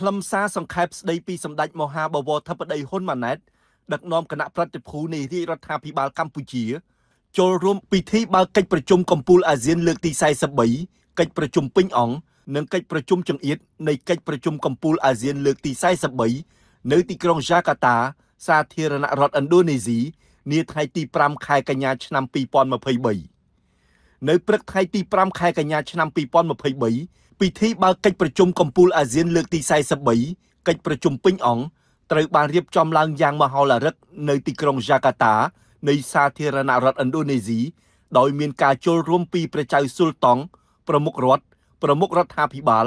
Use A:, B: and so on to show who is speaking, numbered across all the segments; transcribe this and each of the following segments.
A: ខ្លឹមសារសង្ខេបស្ដីពីសម្ដេចមហាបវរធិបតីហ៊ុនម៉ាណែតដឹកនាំគណៈប្រតិភូនៃរាជរដ្ឋាភិបាល កម្ពុជាចូលរួមពិធីបើកកិច្ចប្រជុំកំពូលអាស៊ានលើកទី43កិច្ចប្រជុំពេញអង្គនិងកិច្ចប្រជុំចង្អៀតនៃកិច្ចប្រជុំកំពូលអាស៊ានលើកទី43នៅទីក្រុងយ៉ាកាតា សាធារណរដ្ឋឥណ្ឌូនេស៊ីនាថ្ងៃទី5ខែកញ្ញាឆ្នាំ2023នៅ ព្រឹកថ្ងៃទី5ខែកញ្ញាឆ្នាំ2023ពិធីបើកកិច្ចប្រជុំកំពូលអាស៊ានលើកទី43កិច្ចប្រជុំពេញអង្គត្រូវបានរៀបចំឡើងយ៉ាងមហោឡារឹកនៅទីក្រុងយ៉ាកាតា នៃសាធារណរដ្ឋឥណ្ឌូនេស៊ីដោយមានការចូលរួមពីប្រជាស៊ុលតង់ប្រមុខរដ្ឋប្រមុខរដ្ឋាភិបាល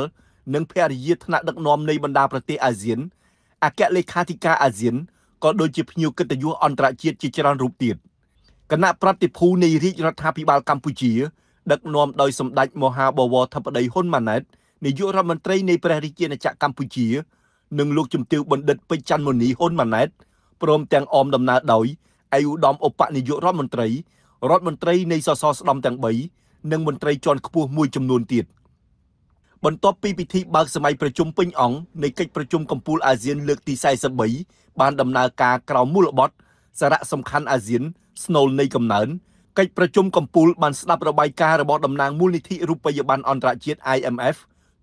A: និងភរិយាថ្នាក់ដឹកនាំនៃបណ្ដាប្រទេសអាស៊ានអគ្គលេខាធិការអាស៊ានក៏ដូចជាភ្ញៀវកិត្តិយសអន្តរជាតិជាច្រើនរូបទៀតគណៈប្រតិភូនៃរាជរដ្ឋាភិបាលកម្ពុជាដឹកនាំដោយសម្ដេចមហាបវរធិបតីហ៊ុនម៉ាណែតនាយករដ្ឋមន្ត្រីនៃព្រះរាជាណាចក្រកម្ពុជានិងលោកជំទាវបណ្ឌិតពេជ្រច័ន្ទមូនីហ៊ុនម៉ាណែតព្រមទាំងអមដំណើរដោយឯឧត្តមឧបនាយករដ្ឋមន្ត្រីរដ្ឋមន្ត្រីនៃសសរស្តម្ភទាំង3និងមន្ត្រីជាន់ខ្ពស់មួយចំនួនទៀតបន្ទាប់ពីពិធីបើកសម័យប្រជុំពេញអង្គនៃកិច្ចប្រជុំកំពូលអាស៊ានលើកទី43បានដំណើរការក្រោមមូលបត់សារៈសំខាន់អាស៊ាន ស្នូលនៃកំណើនកិច្ចប្រជុំកំពូលបានស្ដាប់របាយការណ៍របស់តំណាងមូលនិធិរូបិយប័ណ្ណអន្តរជាតិ IMF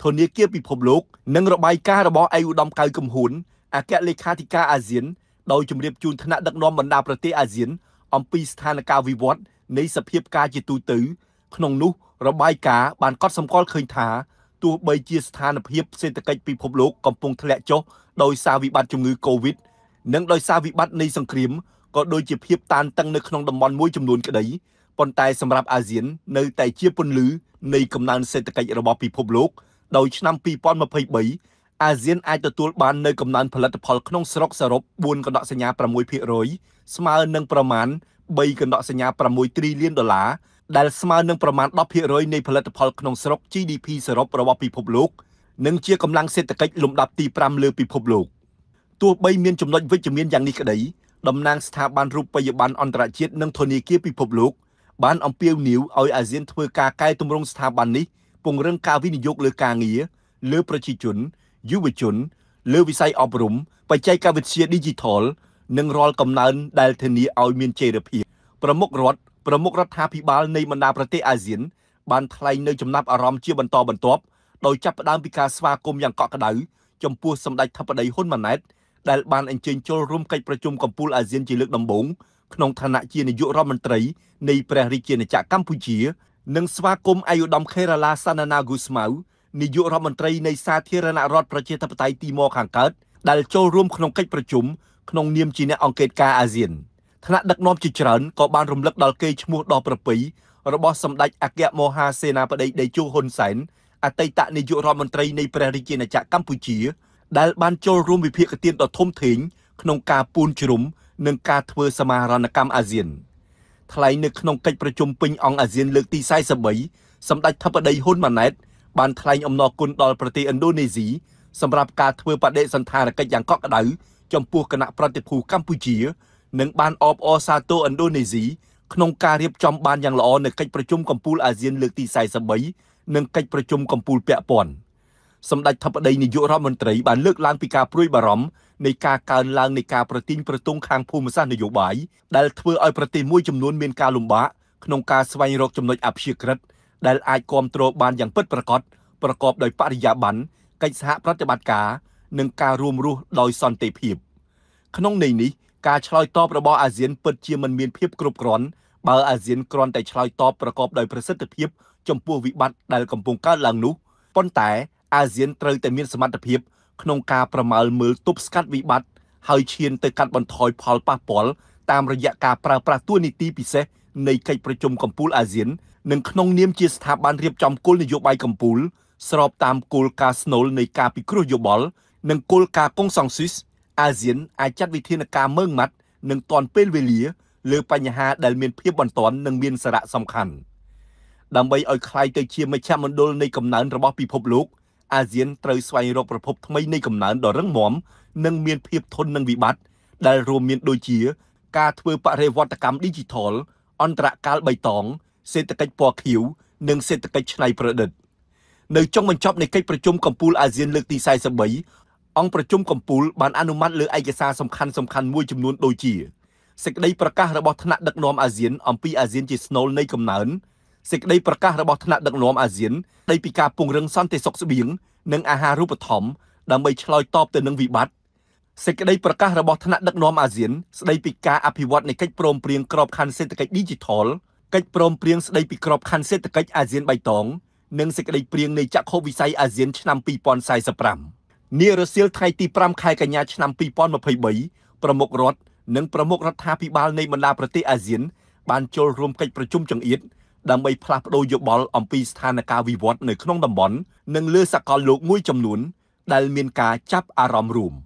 A: ធនាគារពិភពលោក និងរបាយការណ៍របស់ឯកឧត្តមកៅកំហ៊ុនអគ្គលេខាធិការអាស៊ាន ដោយជម្រាបជូនថ្នាក់ដឹកនាំបណ្ដាប្រទេសអាស៊ានអំពីស្ថានភាពវិវត្តនៃសភាពការជាទូទៅក្នុងនោះរបាយការណ៍បានកត់សម្គាល់ឃើញថាទោះបីជាស្ថានភាពសេដ្ឋកិច្ចពិភពលោកកំពុងធ្លាក់ចុះដោយសារវិបត្តិជំងឺ Covid និងដោយសារវិបត្តិនៃសង្គ្រាមក៏ដូចជាភាពតានតឹងនៅក្នុងតំបន់មួយចំនួនក្តីប៉ុន្តែ សម្រាប់អាស៊ាននៅតែជាពន្លឺនៃកំណើនសេដ្ឋកិច្ចរបស់ពិភពលោកដោយឆ្នាំ2023អាស៊ានអាចទទួលបាននៅកំណើនផលិតផលក្នុងស្រុកសរុប4កណ្ដកសញ្ញា6%ស្មើនឹងប្រមាណ3កណ្ដកសញ្ញា6ត្រីលានដុល្លារដែលស្មើនឹងប្រមាណ10%នៃផលិតផលក្នុងស្រុក GDP សរុបរបស់ពិភពលោកនិងជាកម្លាំងសេដ្ឋកិច្ចលំដាប់ទី5លើពិភពលោកទោះបីមានចំណុចវិជ្ជមានយ៉ាងនេះក្តីតំណាងស្ថាប័នរូបិយប័ណ្ណអន្តរជាតិនិងធនាគារពិភពលោក បាន អំពាវនាវឲ្យអាស៊ាន ធ្វើការកែទម្រង់ស្ថាប័ននេះពង្រឹងការវិនិយោគលើការងារលើប្រជាជនយុវជនលើវិស័យអប់រំបច្ចេកវិទ្យា Digital និងរាល់កំណើន ដែលធានាឲ្យមានចីរភាពប្រមុខរដ្ឋប្រមុខរដ្ឋាភិបាលនៃបណ្ដាប្រទេសអាស៊ានបានថ្លែងនៅ ចំណាប់អារម្មណ៍ជាបន្តបន្ទាប់ដោយចាប់ផ្ដើមពីការស្វាគមន៍យ៉ាងកក់ក្ដៅចំពោះសម្ដេចធិបតីហ៊ុនម៉ាណែតដែលបានអញ្ជើញចូលរួមកិច្ចប្រជុំកំពូលអាស៊ានជាលើកដំបូងក្នុងឋានៈជានាយករដ្ឋមន្ត្រីនៃព្រះរាជាណាចក្រកម្ពុជានិងស្វាគមន៍អាយុដំខេរ៉ាឡាសាណាណាហ្គូស្មៅនាយករដ្ឋមន្ត្រីនៃសាធារណរដ្ឋប្រជាធិបតេយ្យទីម៉ូខាងកើតដែលចូលរួមក្នុងកិច្ចប្រជុំក្នុងនាមជាអ្នកអង្គការអាស៊ានថ្នាក់ដឹកនាំជាច្រើនក៏បានរំលឹកដល់កេរ្តិ៍ឈ្មោះដ៏ប្រពៃរបស់សម្ដេចអគ្គមហាសេនាបតីដេជោហ៊ុនសែនអតីតនាយករដ្ឋមន្ត្រីនៃព្រះរាជាណាចក្រកម្ពុជាដែលបានចូលរួមវិភាគទានដ៏ធំធេង ក្នុងការពូនជ្រុំនិងការធ្វើ សមារណកម្មអាស៊ានថ្លែងនៅក្នុងកិច្ចប្រជុំពេញអង្គអាស៊ាន លើកទី43សម្ដេចធិបតីហ៊ុនម៉ាណែតបានថ្លែងអំណរគុណដល់ប្រទេសឥណ្ឌូនេស៊ីសម្រាប់ការធ្វើបដិសន្ធារកិច្ចយ៉ាងកក់ក្ដៅចំពោះគណៈប្រតិភូកម្ពុជានិងបានអបអរសាទរឥណ្ឌូនេស៊ីក្នុងការរៀបចំបានយ៉ាងល្អនៅកិច្ចប្រជុំកំពូលអាស៊ានលើកទី43និងកិច្ចប្រជុំកំពូលពាក់ព័ន្ធ។សម្ដេចថាបតីនាយករដ្ឋមន្ត្រីបានលើកឡើងពីការព្រួយបារម្ភនៃការកើនឡើងនៃការប្រទីញប្រទង់ខាងភូមិសាស្ត្រនយោបាយដែលធ្វើឲ្យប្រទេសមួយចំនួន មានការលំបាកក្នុងការស្វែងរកចំណុចអព្យាក្រឹតដែលអាចគ្រប់គ្រងបានយ៉ាងពិតប្រាកដប្រកបដោយបរិយាបន្នកិច្ចសហប្រតិបត្តិការនិងការរួមរស់ដោយសន្តិភាពក្នុងន័យនេះការឆ្លើយតបរបស់អាស៊ានពិតជាមិនមានភាពគ្រប់គ្រាន់បើអាស៊ានគ្រាន់តែឆ្លើយតបប្រកបដោយប្រសិទ្ធភាព ចំពោះវិបត្តិដែលកំពុងកើតឡើងនោះប៉ុន្តែអាស៊ានត្រូវតែមានសមត្ថភាពក្នុងការប្រមាលមើលទប់ស្កាត់វិបត្តិហើយឈានទៅកាត់បន្ថយផលប៉ះពាល់តាមរយៈការប្រើប្រាស់ទួលនីតិពិសេស នៃកិច្ចប្រជុំកំពូលអាស៊ាន និងក្នុងនាមជាស្ថាប័នរៀបចំគោលនយោបាយកំពូល ស្របតាមគោលការណ៍ស្នូលនៃការពិគ្រោះយោបល់និងគោលការណ៍កុងសង់ស៊ីសអាស៊ានអាចចាត់វិធានការមើងម៉ាត់និងទាន់ពេលវេលា លើបញ្ហាដែលមានភាពបន្ទាន់និងមានសារៈសំខាន់ដើម្បីឲ្យคล้ายទៅជាមជ្ឈមណ្ឌលនៃកំណើនរបស់ពិភពលោកអាស៊ានត្រូវស្វែងរកប្រភពថ្មីនៃកំណើនដ៏រឹងមាំនិង មានភាព ធន់នឹងវិបត្តិដែលរួមមានដូចជា ការធ្វើបរិវត្តកម្ម Digital អន្តរកាលបៃតងសេដ្ឋកិច្ចពណ៌ខៀវនិងសេដ្ឋកិច្ចឆ្នៃប្រឌិតនៅចុងបញ្ចប់នៃកិច្ចប្រជុំកំពូលអាស៊ានលើកទី43អង្គប្រជុំកំពូលបានអនុម័តលើឯកសារសំខាន់សំខាន់មួយចំនួនដូចជាសេចក្តីប្រកាសរបស់ថ្នាក់ដឹកនាំអាស៊ាន អំពីអាស៊ានជាស្នូលនៃកំណើនសេចក្តីប្រកាសរបស់ថ្នាក់ដឹកនាំអាស៊ានដីពីការពង្រឹងសន្តិសុខស្បៀងនិងអាហារូបត្ថម្ភដើម្បីឆ្លើយតបទៅនឹងវិបត្តិសេចក្តីប្រកាសរបស់ថ្នាក់ដឹកនាំអាស៊ានស្តីពីការអភិវឌ្ឍនៃកិច្ចព្រមព្រៀងក្របខ័ណ្ឌសេដ្ឋកិច្ច Digital កិច្ចព្រមព្រៀងស្តីពីក្របខ័ណ្ឌសេដ្ឋកិច្ចអាស៊ានបៃតងនិងសេចក្តីព្រៀងនៃចក្ខុវិស័យអាស៊ានឆ្នាំ2045នារសៀលថ្ងៃទី5ខែកញ្ញាឆ្នាំ2023ប្រមុខរដ្ឋនិងប្រមុខរដ្ឋាភិបាលនៃបណ្ដាប្រទេសអាស៊ាន បានចូលរួមកិច្ចប្រជុំចង្អៀតដើម្បីផ្លាស់ប្តូរយោបល់អំពីស្ថានភាពវិវត្តនៅក្នុងតំបន់និង លើសកលលោកមួយចំនួនដែលមានការចាប់អារម្មណ៍រួម។